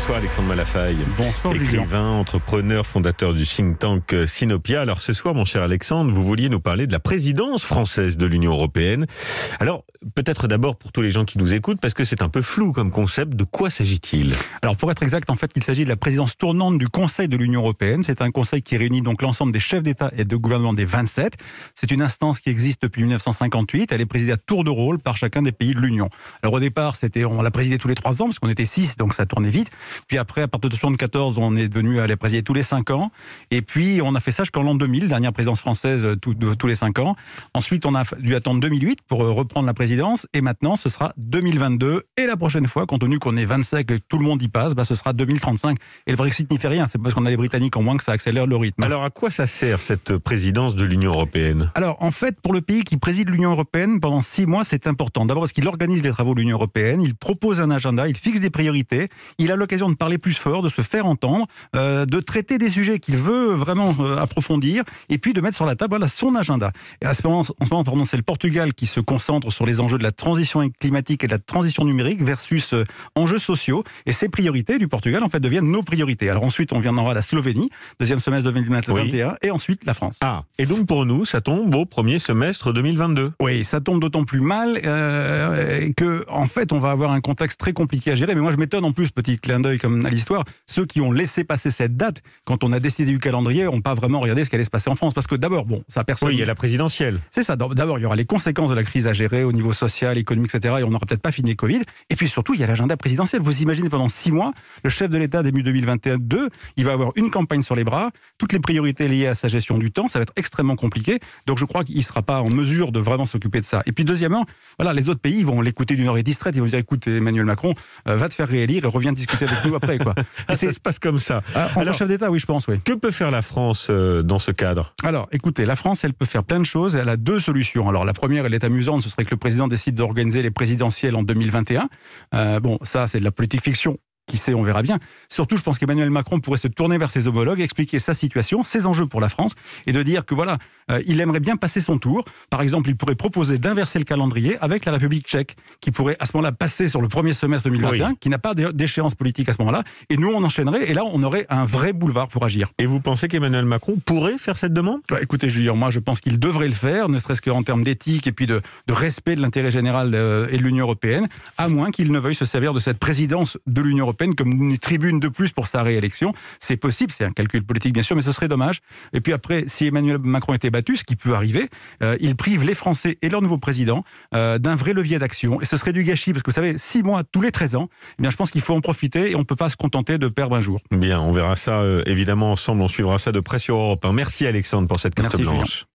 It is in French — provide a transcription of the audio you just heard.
Bonsoir Alexandre Malafaille. Bonsoir Écrivain, entrepreneur, fondateur du think tank euh, Sinopia. Alors ce soir, mon cher Alexandre, vous vouliez nous parler de la présidence française de l'Union européenne. Alors peut-être d'abord pour tous les gens qui nous écoutent, parce que c'est un peu flou comme concept, de quoi s'agit-il Alors pour être exact, en fait, il s'agit de la présidence tournante du Conseil de l'Union européenne. C'est un conseil qui réunit donc l'ensemble des chefs d'État et de gouvernement des 27. C'est une instance qui existe depuis 1958. Elle est présidée à tour de rôle par chacun des pays de l'Union. Alors au départ, c'était on l'a présidait tous les trois ans, parce qu'on était six, donc ça tournait vite. Puis après, à partir de 1974, on est devenu à les présider tous les 5 ans. Et puis, on a fait ça jusqu'en l'an 2000, dernière présidence française euh, tous les 5 ans. Ensuite, on a dû attendre 2008 pour euh, reprendre la présidence. Et maintenant, ce sera 2022. Et la prochaine fois, compte tenu qu'on est 25 et que tout le monde y passe, bah, ce sera 2035. Et le Brexit n'y fait rien. C'est parce qu'on a les Britanniques en moins que ça accélère le rythme. Alors, à quoi ça sert cette euh, présidence de l'Union européenne Alors, en fait, pour le pays qui préside l'Union européenne pendant 6 mois, c'est important. D'abord, parce qu'il organise les travaux de l'Union européenne, il propose un agenda, il fixe des priorités, il a l'occasion de parler plus fort, de se faire entendre, euh, de traiter des sujets qu'il veut vraiment euh, approfondir, et puis de mettre sur la table voilà, son agenda. Et à ce moment, en ce moment, c'est le Portugal qui se concentre sur les enjeux de la transition climatique et de la transition numérique versus euh, enjeux sociaux, et ces priorités du Portugal en fait deviennent nos priorités. Alors ensuite, on viendra à la Slovénie, deuxième semestre 2021, et ensuite la France. Ah, et donc pour nous, ça tombe au premier semestre 2022. Oui, ça tombe d'autant plus mal que, en fait, on va avoir un contexte très compliqué à gérer. Mais moi, je m'étonne en plus, petit clin d'œil comme à l'histoire, ceux qui ont laissé passer cette date, quand on a décidé du calendrier, n'ont pas vraiment regardé ce qui allait se passer en France. Parce que d'abord, bon, ça personne. Oui, il y a la présidentielle. C'est ça. D'abord, il y aura les conséquences de la crise à gérer au niveau social, économique, etc. Et on n'aura peut-être pas fini le Covid. Et puis surtout, il y a l'agenda présidentiel. Vous imaginez pendant six mois, le chef de l'État début 2022, il va avoir une campagne sur les bras, toutes les priorités liées à sa gestion du temps, ça va être extrêmement compliqué. Donc je crois qu'il ne sera pas en mesure de vraiment s'occuper de ça. Et puis deuxièmement, voilà, les autres pays vont l'écouter d'une oreille distraite. Ils vont dire écoute, Emmanuel Macron, euh, va te faire réélire et reviens discuter avec nous après. Quoi. Ah, ça se passe comme ça. à ah, Alors, chef d'État, oui, je pense. Oui. Que peut faire la France euh, dans ce cadre Alors, écoutez, la France, elle peut faire plein de choses. Elle a deux solutions. Alors, la première, elle est amusante, ce serait que le président décide d'organiser les présidentielles en 2021. Euh, bon, ça, c'est de la politique fiction. Qui sait, on verra bien. Surtout, je pense qu'Emmanuel Macron pourrait se tourner vers ses homologues, expliquer sa situation, ses enjeux pour la France, et de dire que voilà, euh, il aimerait bien passer son tour. Par exemple, il pourrait proposer d'inverser le calendrier avec la République tchèque, qui pourrait à ce moment-là passer sur le premier semestre 2021, qui n'a pas d'échéance politique à ce moment-là, et nous, on enchaînerait, et là, on aurait un vrai boulevard pour agir. Et vous pensez qu'Emmanuel Macron pourrait faire cette demande bah, Écoutez, Julien, moi, je pense qu'il devrait le faire, ne serait-ce qu'en termes d'éthique et puis de, respect de l'intérêt général euh, et de l'Union européenne, à moins qu'il ne veuille se servir de cette présidence de l'Union européenne comme une tribune de plus pour sa réélection. C'est possible, c'est un calcul politique bien sûr, mais ce serait dommage. Et puis après, si Emmanuel Macron était battu, ce qui peut arriver, euh, il prive les Français et leur nouveau président euh, d'un vrai levier d'action. Et ce serait du gâchis, parce que vous savez, six mois tous les 13 ans, eh bien, je pense qu'il faut en profiter et on ne peut pas se contenter de perdre un jour. Bien, on verra ça euh, évidemment ensemble, on suivra ça de près sur Europe. Merci Alexandre pour cette carte